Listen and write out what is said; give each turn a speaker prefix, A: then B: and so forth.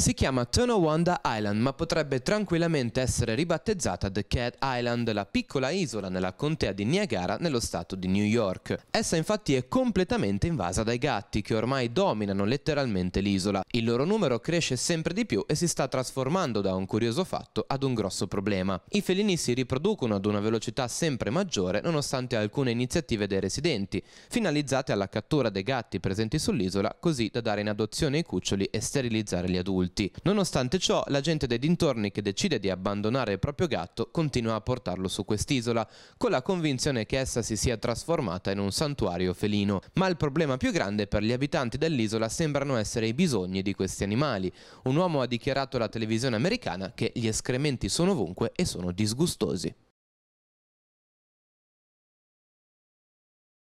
A: Si chiama Tonawanda Island, ma potrebbe tranquillamente essere ribattezzata The Cat Island, la piccola isola nella contea di Niagara nello stato di New York. Essa infatti è completamente invasa dai gatti, che ormai dominano letteralmente l'isola. Il loro numero cresce sempre di più e si sta trasformando da un curioso fatto ad un grosso problema. I felini si riproducono ad una velocità sempre maggiore nonostante alcune iniziative dei residenti, finalizzate alla cattura dei gatti presenti sull'isola così da dare in adozione i cuccioli e sterilizzare gli adulti adulti. Nonostante ciò, la gente dei dintorni che decide di abbandonare il proprio gatto continua a portarlo su quest'isola, con la convinzione che essa si sia trasformata in un santuario felino. Ma il problema più grande per gli abitanti dell'isola sembrano essere i bisogni di questi animali. Un uomo ha dichiarato alla televisione americana che gli escrementi sono ovunque e sono disgustosi.